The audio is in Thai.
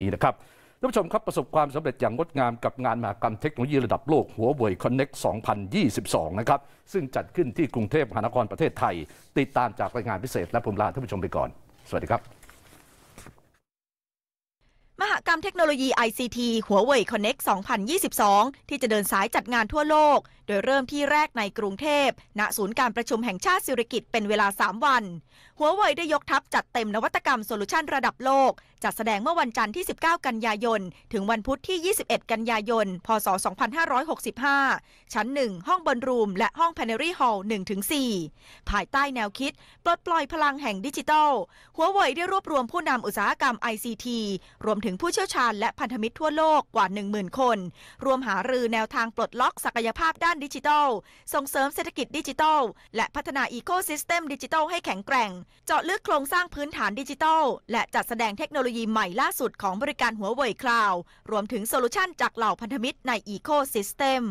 นี่นะครับท่านผู้ชมครับประสบความสำเร็จอย่างงดงามกับงานมหากรรมเทคโนโลยีระดับโลก หัวเว่ยคอนเน็ก2022 นะครับ ซึ่งจัดขึ้นที่กรุงเทพมหานครประเทศไทย ติดตามจากรายงานพิเศษ และผมลาท่านผู้ชมไปก่อน สวัสดีครับ มหกรรมเทคโนโลยี ICT หัวเว่ยคอนเน็ก2022 ที่จะเดินสายจัดงานทั่วโลก โดยเริ่มที่แรกในกรุงเทพณศูนย์การประชุมแห่งชาติสิริกิติ์เป็นเวลา 3 วัน หัวเว่ยได้ยกทัพจัดเต็มนวัตกรรมโซลูชันระดับโลกจัดแสดงเมื่อวันจันทร์ที่ 19 กันยายน ถึงวันพุธที่ 21 กันยายน พศ 2565 ชั้น 1 ห้องบนรูม และห้องแพนเนอรี่ฮอลล์1-4 ภายใต้แนวคิด ปลดปล่อยพลังแห่งดิจิทัล หัวเว่ยได้รวบรวมผู้นำอุตสาหกรรม ICT รวมถึงผู้เชี่ยวชาญและพันธมิตรทั่วโลกกว่า 10,000 คน รวมหารือแนวทางปลดล็อกศักยภาพด้านดิจิทัล ส่งเสริมเศรษฐกิจ ดิจิทัลและพัฒนาอีโคซิสเต็มดิจิทัลให้แข็งแกร่ง เจาะลึกโครงสร้างพื้นฐานดิจิทัล และจัดแสดงเทคโนโลโลยีใหม่ล่าสุดของบริการหัวเว่ยคลาว รวมถึงโซลูชันจากเหล่าพันธมิตรในอีโคซิสเต็ม